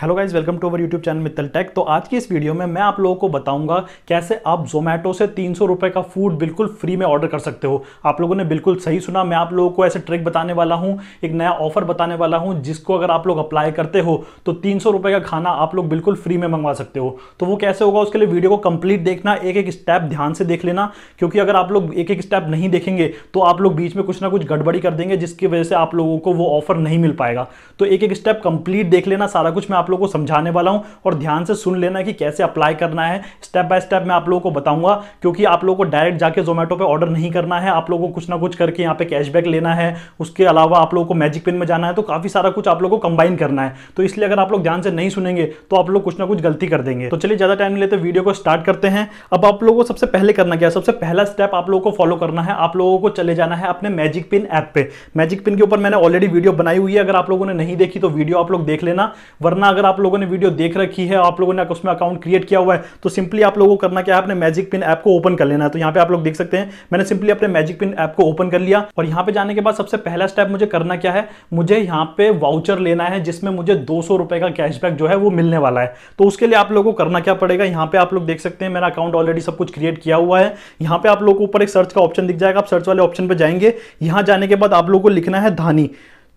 hello guys welcome to our YouTube channel Mittal tech तो आज की इस वीडियो में मैं आप लोगों को बताऊंगा कैसे आप जोमेटो से तीन सौ का फूड बिल्कुल फ्री में ऑर्डर कर सकते हो आप लोगों ने बिल्कुल सही सुना मैं आप लोगों को ऐसे ट्रिक बताने वाला हूं एक नया ऑफर बताने वाला हूं जिसको अगर आप लोग अप्लाई करते हो तो तीन सौ का खाना आप लोग बिल्कुल फ्री में मंगवा सकते हो तो वो कैसे होगा उसके लिए वीडियो को कंप्लीट देखना एक एक स्टेप ध्यान से देख लेना क्योंकि अगर आप लोग एक एक स्टेप नहीं देखेंगे तो आप लोग बीच में कुछ ना कुछ गड़बड़ी कर देंगे जिसकी वजह से आप लोगों को वो ऑफर नहीं मिल पाएगा तो एक एक स्टेप कंप्लीट देख लेना सारा कुछ मैं लोगों को समझाने वाला हूं और ध्यान से सुन लेना कि कैसे अप्लाई करना है स्टेप बाय स्टेप मैं आप लोगों को बताऊंगा क्योंकि आप लोगों को डायरेक्ट जाके जोमेटो पे ऑर्डर नहीं करना है आप लोगों को कुछ ना कुछ करके यहाँ पे कैशबैक लेना है उसके अलावा आप लोगों को मैजिक पिन में जाना है तो काफ़ी सारा कुछ आप लोगों को कंबाइन करना है तो इसलिए अगर आप लोग ध्यान से नहीं सुनेंगे तो आप लोग कुछ ना कुछ गलती कर देंगे तो चलिए ज़्यादा टाइम लेते वीडियो को स्टार्ट करते हैं अब आप लोगों को सबसे पहले करना क्या सबसे पहला स्टेप आप लोगों को फॉलो करना है आप लोगों को चले जाना है अपने मैजिक पिन ऐप पे मैजिक पिन के ऊपर मैंने ऑलरेडी वीडियो बनाई हुई है अगर आप लोगों ने नहीं देखी तो वीडियो आप लोग देख लेना वरना अगर आप लोगों ने वीडियो देख रखी है आप लोगों ने उसमें अकाउंट क्रिएट किया हुआ है तो सिंपली आप लोगों को करना क्या है अपने मैजिक पिन ऐप को ओपन कर लेना है तो यहाँ पे आप लोग देख सकते हैं मैंने सिंपली अपने मैजिक पिन ऐप को ओपन कर लिया और यहाँ पे जाने के बाद सबसे पहला स्टेप मुझे करना क्या है मुझे यहाँ पे वाउचर लेना है जिसमें मुझे दो का कैशबैक जो है वो मिलने वाला है तो उसके लिए आप लोगों को करना क्या पड़ेगा यहाँ पे आप लोग देख सकते हैं मेरा अकाउंट ऑलरेडी सब कुछ क्रिएट किया हुआ है यहाँ पे आप लोग को ऊपर एक सर्च का ऑप्शन दिख जाएगा आप सर्च वाले ऑप्शन पर जाएंगे यहाँ जाने के बाद आप लोग को लिखना है धानी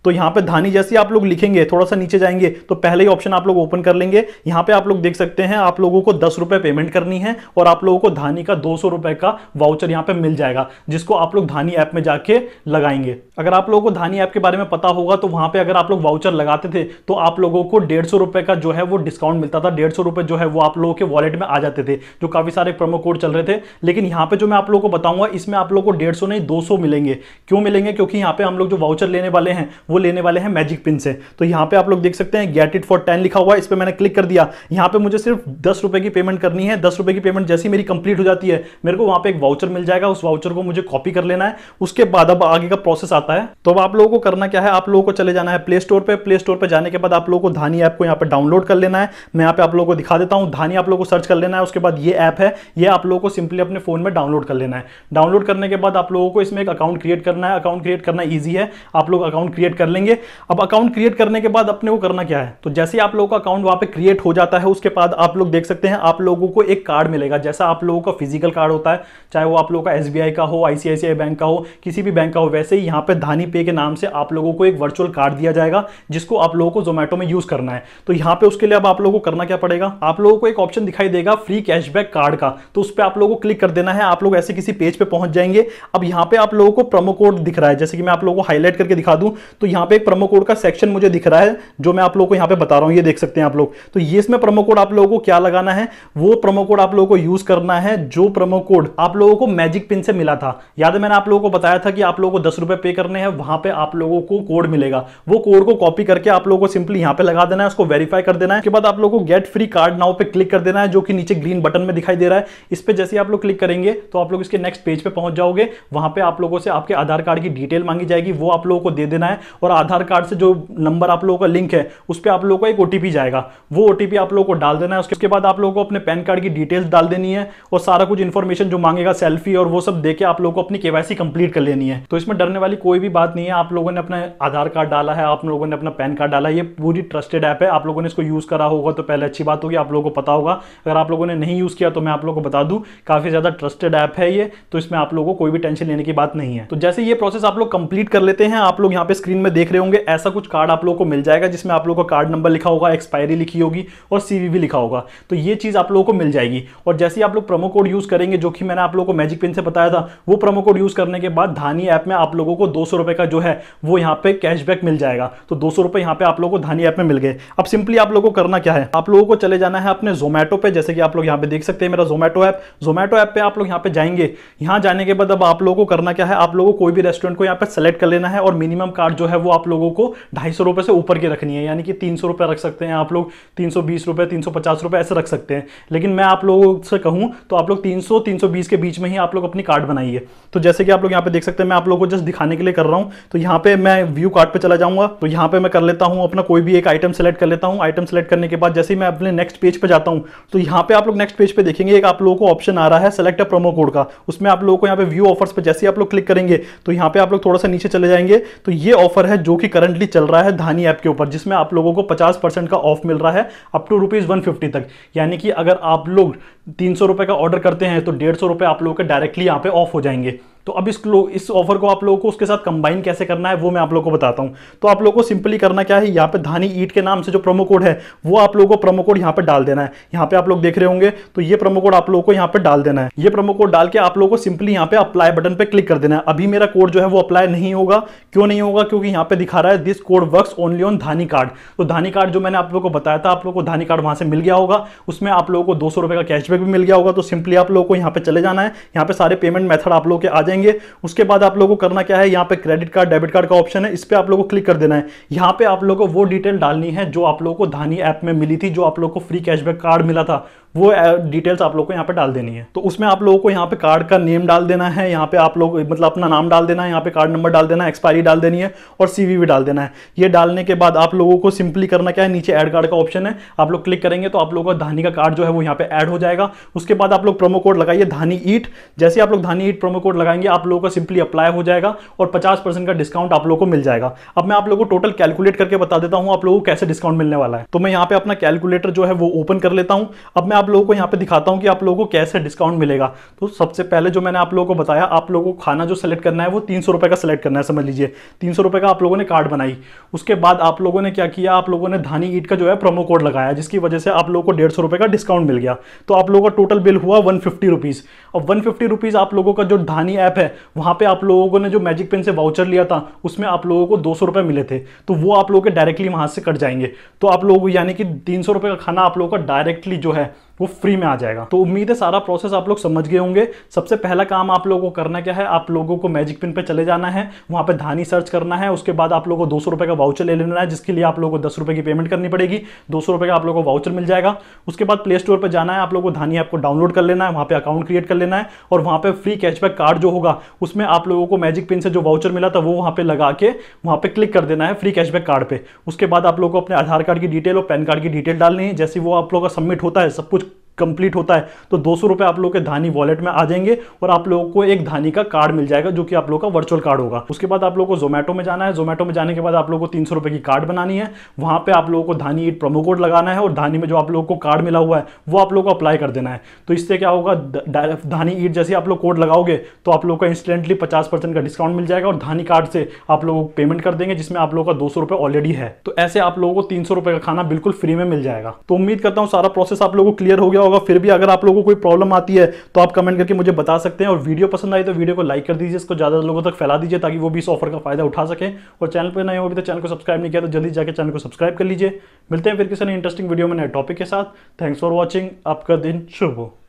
तो यहाँ पे धानी जैसे आप लोग लिखेंगे थोड़ा सा नीचे जाएंगे तो पहले ही ऑप्शन आप लोग ओपन कर लेंगे यहाँ पे आप लोग देख सकते हैं आप लोगों को दस रुपए पेमेंट करनी है और आप लोगों को धानी का दो सौ रुपए का वाउचर यहाँ पे मिल जाएगा जिसको आप लोग धानी ऐप में जाके लगाएंगे अगर आप लोगों को धानी ऐप के बारे में पता होगा तो वहां पर अगर आप लोग वाउचर लगाते थे तो आप लोगों को डेढ़ का जो है वो डिस्काउंट मिलता था डेढ़ जो है वो आप लोगों के वॉलेट में आ जाते थे जो काफी सारे प्रोमो कोड चल रहे थे लेकिन यहाँ पर जो मैं आप लोगों को बताऊंगा इसमें आप लोगों को डेढ़ नहीं दो मिलेंगे क्यों मिलेंगे क्योंकि यहाँ पे हम लोग जो वाउचर लेने वाले हैं वो लेने वाले हैं मैजिक पिन से तो यहाँ पे आप लोग देख सकते हैं गेट इट फॉर टेन लिखा हुआ है इस पर मैंने क्लिक कर दिया यहाँ पे मुझे सिर्फ दस रुपए की पेमेंट करनी है दस रुपए की पेमेंट जैसी मेरी कंप्लीट हो जाती है मेरे को वहाँ पे एक वाउचर मिल जाएगा उस वाउचर को मुझे कॉपी कर लेना है उसके बाद अब आगे का प्रोसेस आता है तो अब आप लोगों को करना क्या है आप लोगों को चले जाना है प्ले स्टोर पर प्ले स्टोर पर जाने के बाद आप लोगों को धानी ऐप को यहाँ पर डाउनलोड कर लेना है मैं यहाँ पे आप लोगों को दिखा देता हूँ धानी आप लोगों को सर्च कर लेना है उसके बाद ये ऐप है ये आप लोगों को सिंपली अपने फोन में डाउनलोड कर लेना है डाउनलोड करने के बाद आप लोगों को इसमें एक अकाउंट क्रिएट करना है अकाउंट क्रिएट करना ईजी है आप लोग अकाउंट क्रिएट कर लेंगे अब अकाउंट क्रिएट करने के बाद अपने को करना क्या है तो जैसे आप लोगों का अकाउंट वहां पे क्रिएट हो जाता है उसके बाद आप लोग देख सकते हैं आप लोगों को एक कार्ड मिलेगा जैसा आप लोगों का फिजिकल कार्ड होता है चाहे वो आप लोगों का एस का हो आई बैंक का हो किसी भी बैंक का हो वैसे ही यहाँ पे धानी पे के नाम से आप लोगों को एक वर्चुअल कार्ड दिया जाएगा जिसको आप लोगों को जोमेटो में यूज़ करना है तो यहाँ पे उसके लिए अब आप लोगों को करना क्या पड़ेगा आप लोगों को एक ऑप्शन दिखाई देगा फ्री कैशबैक कार्ड का तो उस पर आप लोगों को क्लिक कर देना है आप लोग ऐसे किसी पेज पे पहुंच जाएंगे अब यहाँ पे आप लोगों को प्रोमो कोड दिख रहा है जैसे कि मैं आप लोगों को हाईलाइट करके दिखा दूं तो यहाँ पे एक प्रोमो कोड का सेक्शन मुझे दिख रहा है जो मैं आप लोगों को यहाँ पे बता रहा हूँ ये देख सकते हैं आप लोग तो ये इसमें प्रोमो कोड आप लोगों को क्या लगाना है वो प्रोमो कोड आप लोगों को यूज करना है जो प्रोमो कोड आप लोगों को मैजिक पिन से मिला था याद है मैंने आप लोगों को बताया था कि आप लोगों को दस पे करने हैं वहां पे आप लोगों को कोड मिलेगा वो कोड को कॉपी करके आप लोगों को सिंपली यहाँ पे लगा देना है उसको वेरीफाई कर देना है उसके बाद आप लोगों को गेट फ्री कार्ड नाउ पे क्लिक कर देना है जो कि नीचे ग्रीन बटन में दिखाई दे रहा है इस पर जैसे आप लोग क्लिक करेंगे तो आप लोग इसके नेक्स्ट पेज पर पहुंच जाओगे वहां पे आप लोगों से आपके आधार कार्ड की डिटेल मांगी जाएगी वो आप लोगों को दे देना है और आधार कार्ड से जो नंबर आप लोगों का लिंक है उस पर आप लोगों को एक ओ जाएगा वो ओ आप लोगों को डाल देना है उसके बाद आप लोगों को अपने पैन कार्ड की डिटेल्स डाल देनी है और सारा कुछ इन्फॉर्मेशन जो मांगेगा सेल्फी और वो सब देके आप लोगों को अपनी केवासी कंप्लीट कर लेनी है तो इसमें डरने वाली कोई भी बात नहीं है आप लोगों ने अपना आधार कार्ड डाला है आप लोगों ने अपना पैन कार्ड डाला है ये पूरी ट्रस्टेड ऐप है आप लोगों ने इसको यूज़ करा होगा तो पहले अच्छी बात होगी आप लोगों को पता होगा अगर आप लोगों ने नहीं यूज़ किया तो मैं आप लोगों को बता दूं काफ़ी ज़्यादा ट्रस्टेड ऐप है ये तो इसमें आप लोगों को कोई भी टेंशन लेने की बात नहीं है तो जैसे ये प्रोसेस आप लोग कंप्लीट कर लेते हैं आप लोग यहाँ पे स्क्रीन में देख रहे होंगे ऐसा कुछ कार्ड आप लोगों को मिल जाएगा जिसमें आप लोगों का कार्ड नंबर लिखा होगा एक्सपायरी लिखी होगी और सीवीवी लिखा होगा तो ये चीज़ आप लोगों को मिल जाएगी और जैसे ही आप लोग प्रोमो कोड यूज़ करेंगे जो कि मैंने आप लोगों को मैजिक पिन से बताया था वो प्रोमो कोड यूज़ करने के बाद धानी ऐप में आप लोगों को दो का जो है वो यहाँ पे कैशबैक मिल जाएगा तो दो सौ यहाँ पे आप लोगों को धानी ऐप में मिल गए अब सिंपली आप लोगों को करना क्या है आप लोगों को चले जाना है अपने जोमेटो पे जैसे कि आप लोग यहाँ पे देख सकते हैं मेरा जोमेटो ऐप जोमेटो ऐप पे आप लोग यहाँ पे जाएंगे यहाँ जाने के बाद अब आप लोगों को करना क्या है आप लोगों को कोई भी रेस्टोरेंट को यहाँ पे सेलेक्ट कर लेना है और मिनिमम कार्ड जो है वो आप लोगों को ढाई सौ रुपये से ऊपर की रखनी है यानी कि तीन सौ रुपये रख सकते हैं आप लोग तीन सौ बीस रुपये तीन सौ पचास रुपये ऐसे रख सकते हैं लेकिन मैं आप लोगों से कहूँ तो आप लोग तीन सौ तीन सौ बीस के बीच में ही आप लोग अपनी कार्ड बनाइए तो जैसे कि आप लोग यहाँ पे देख सकते हैं मैं आप लोगों को जस्ट दिखाने के लिए कर रहा हूँ तो यहाँ पे मैं व्यू कार्ड पर चला जाऊँगा तो यहाँ पे मैं कर लेता हूँ अपना कोई भी एक आइटम सेलेक्ट कर लेता हूँ आइटम सेलेक्ट करने के बाद जैसे ही मैं अपने नेक्स्ट पेज पर जाता हूँ तो यहाँ पे आप लोग नेक्स्ट पेज पर देखेंगे एक आप लोगों को ऑप्शन आ रहा है सेलेक्ट अ प्रोमो कोड का उसमें आप लोगों को यहाँ पे व्यू ऑफर्स पर जैसे ही आप लोग क्लिक करेंगे तो यहाँ पे आप लोग थोड़ा सा नीचे चले जाएंगे तो ये ऑफर ऑफर है जो कि करंटली चल रहा है धानी ऐप के ऊपर जिसमें आप लोगों को 50 परसेंट का ऑफ मिल रहा है अप टू रुपीज़ वन तक यानी कि अगर आप लोग तीन सौ रुपये का ऑर्डर करते हैं तो डेढ़ सौ रुपये आप लोगों के डायरेक्टली यहाँ पे ऑफ हो जाएंगे तो अब इस इस ऑफर को आप लोगों को उसके साथ कंबाइन कैसे करना है वो मैं आप लोगों को बताता हूँ तो आप लोगों को सिंपली करना क्या है यहाँ पे धानी ईट के नाम से जो प्रोमो कोड है वो आप लोगों को प्रोमो कोड यहाँ पे डाल देना है यहाँ पे आप लोग देख रहे होंगे तो ये प्रोमो कोड आप लोगों को यहाँ पे डाल देना है ये प्रोमो कोड डाल के आप लोगों को सिंपली यहाँ पे अप्लाई बटन पर क्लिक कर देना है अभी मेरा कोड जो है वो अप्लाई नहीं होगा क्यों नहीं होगा क्योंकि यहाँ पे दिखा रहा है this code work only on Dhani card तो धानी कार्ड जो मैंने आप लोग को बताया था आप लोग को धानी कार्ड वहाँ से मिल गया होगा उसमें आप लोगों को दो सौ का कैश कैशबैक भी मिल गया होगा तो सिंपली आप लोगों को यहाँ पे चले जाना है यहाँ पे सारे पेमेंट मेथड आप लोगों के आ जाएंगे उसके बाद आप लोगों को करना क्या है यहाँ पे क्रेडिट कार्ड डेबिट कार्ड का ऑप्शन है इस पर आप लोगों को क्लिक कर देना है यहाँ पे आप लोगों को वो डिटेल डालनी है जो आप लोगों को धानी ऐप में मिली थी जो आप लोग को फ्री कैशबैक कार्ड मिला था वो डिटेल्स आप लोग को यहाँ पे डाल देनी है तो उसमें आप लोगों को यहाँ पे कार्ड का नेम डाल देना है यहाँ पे आप लोग मतलब अपना नाम डाल देना है यहाँ पे कार्ड नंबर डाल देना है एक्सपायरी डाल देनी है और सी भी डाल देना है ये डालने के बाद आप लोगों को सिंपली करना क्या है नीचे एड कार्ड का ऑप्शन है आप लोग क्लिक करेंगे तो आप लोगों का धानी का कार्ड जो है वो यहाँ पे ऐड हो जाएगा उसके बाद आप लोग प्रोमो कोड लगाइए धानी ईट जैसे आप लोग धानी ईट प्रोमो कोड लगाएंगे आप लोगों का सिंपली अप्लाई हो जाएगा और पचास का डिस्काउंट आप लोग को मिल जाएगा अब मैं आप लोगों को टोटल कैलकुलेट करके बता देता हूँ आप लोगों को कैसे डिस्काउंट मिलने वाला है तो मैं यहाँ पे अपना कैलकुलेटर जो है वो ओपन कर लेता हूँ अब मैं आप लोगों को यहाँ पे दिखाता हूँ कि आप लोगों को कैसे डिस्काउंट मिलेगा तो सबसे पहले जो मैंने आप लोगों को बताया आप लोगों को खाना जो सेलेक्ट करना है वो तीन सौ रुपये का सेलेक्ट करना है समझ लीजिए तीन सौ रुपये का आप लोगों ने कार्ड बनाई उसके बाद आप लोगों ने क्या किया आप लोगों ने धानी ईट का जो है प्रोमो कोड लगाया जिसकी वजह से आप लोगों को डेढ़ सौ का डिस्काउंट मिल गया तो आप लोगों का टोटल बिल हुआ वन फिफ्टी और वन फिफ्टी आप लोगों का जो धानी ऐप है वहाँ पर आप लोगों ने जो मैजिक पेन से वाउचर लिया था उसमें आप लोगों को दो सौ मिले थे तो वो आप लोगों के डायरेक्टली वहाँ से कट जाएंगे तो आप लोगों यानी कि तीन सौ का खाना आप लोगों का डायरेक्टली जो है वो फ्री में आ जाएगा तो उम्मीद है सारा प्रोसेस आप लोग समझ गए होंगे सबसे पहला काम आप लोगों को करना क्या है आप लोगों को मैजिक पिन पे चले जाना है वहाँ पे धानी सर्च करना है उसके बाद आप लोगों को दो सौ का वाउचर ले लेना है जिसके लिए आप लोगों को दस रुपये की पेमेंट करनी पड़ेगी दो सौ का आप लोगों को वाउचर मिल जाएगा उसके बाद प्ले स्टोर पर जाना है आप लोगों को धानी ऐप को डाउनलोड कर लेना है वहाँ पर अकाउंट क्रिएट कर लेना है और वहाँ पर फ्री कैशबैक कार्ड जो होगा उसमें आप लोगों को मैजिक पिन से जो वाउचर मिला था वो वहाँ पर लगा के वहाँ पर क्लिक कर देना है फ्री कैशबैक कार्ड पर उसके बाद आप लोगों को अपने आधार कार्ड की डिटेल और पैन कार्ड की डिटेल डालनी है जैसे वो आप लोगों का सबमिट होता है सब कुछ कंप्लीट होता है तो दो सौ आप लोग के धानी वॉलेट में आ जाएंगे और आप लोगों को एक धानी का कार्ड मिल जाएगा जो कि आप लोग का वर्चुअल कार्ड होगा उसके बाद आप लोगों को जोमेटो में जाना है जोमेटो में जाने के बाद आप लोगों को तीन सौ की कार्ड बनानी है वहां पे आप लोगों को धानी ईट प्रोमो कोड लगाना है और धानी में जो आप लोगों को कार्ड मिला हुआ है वो आप लोग को अप्लाई कर देना है तो इससे क्या होगा धानी ईट जैसे आप लोग कोड लगाओगे तो आप लोग का इंस्टेंटली पचास परसेंट का डिस्काउंट मिल जाएगा और धानी कार्ड से आप लोगों पेमेंट कर देंगे जिसमें आप लोगों का दो सौ ऑलरेडी है तो ऐसे आप लोगों को तीन सौ का खाना बिल्कुल फ्री में मिल जाएगा तो उम्मीद करता हूँ सारा प्रोसेस आप लोगों को क्लियर हो गया होगा फिर भी अगर आप लोगों को कोई प्रॉब्लम आती है तो आप कमेंट करके मुझे बता सकते हैं और वीडियो पसंद आई तो वीडियो को लाइक कर दीजिए इसको ज़्यादा लोगों तक फैला दीजिए ताकि वो भी इस ऑफर का फायदा उठा सकें और चैनल पर नए हो अभी तो चैनल को सब्सक्राइब नहीं किया तो जल्दी जाकर चैनल को सब्सक्राइब कर लीजिए मिलते हैं फिर किसी इंटरेस्टिंग वीडियो में नए टॉपिक के साथ थैंक्स फॉर वॉचिंग आपका दिन शुभ हो